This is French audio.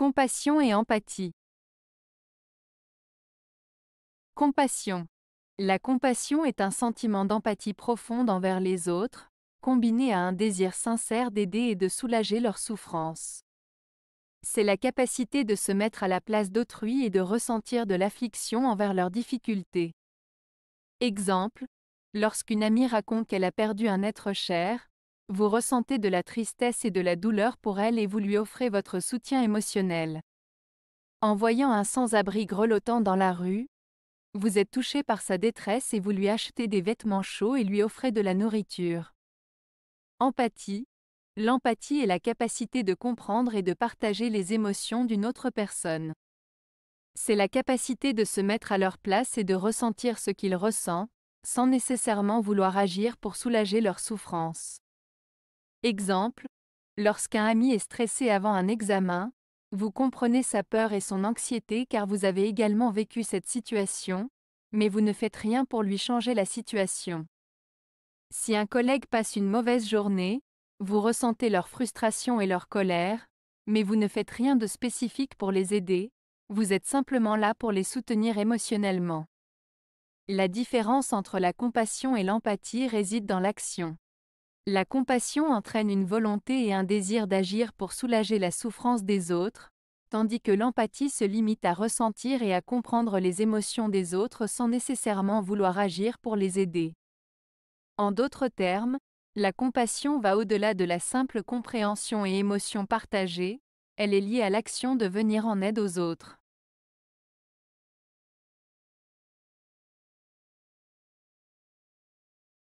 Compassion et empathie. Compassion. La compassion est un sentiment d'empathie profonde envers les autres, combiné à un désir sincère d'aider et de soulager leurs souffrances. C'est la capacité de se mettre à la place d'autrui et de ressentir de l'affliction envers leurs difficultés. Exemple, lorsqu'une amie raconte qu'elle a perdu un être cher, vous ressentez de la tristesse et de la douleur pour elle et vous lui offrez votre soutien émotionnel. En voyant un sans-abri grelottant dans la rue, vous êtes touché par sa détresse et vous lui achetez des vêtements chauds et lui offrez de la nourriture. Empathie. L'empathie est la capacité de comprendre et de partager les émotions d'une autre personne. C'est la capacité de se mettre à leur place et de ressentir ce qu'ils ressentent, sans nécessairement vouloir agir pour soulager leur souffrance. Exemple, lorsqu'un ami est stressé avant un examen, vous comprenez sa peur et son anxiété car vous avez également vécu cette situation, mais vous ne faites rien pour lui changer la situation. Si un collègue passe une mauvaise journée, vous ressentez leur frustration et leur colère, mais vous ne faites rien de spécifique pour les aider, vous êtes simplement là pour les soutenir émotionnellement. La différence entre la compassion et l'empathie réside dans l'action. La compassion entraîne une volonté et un désir d'agir pour soulager la souffrance des autres, tandis que l'empathie se limite à ressentir et à comprendre les émotions des autres sans nécessairement vouloir agir pour les aider. En d'autres termes, la compassion va au-delà de la simple compréhension et émotion partagée, elle est liée à l'action de venir en aide aux autres.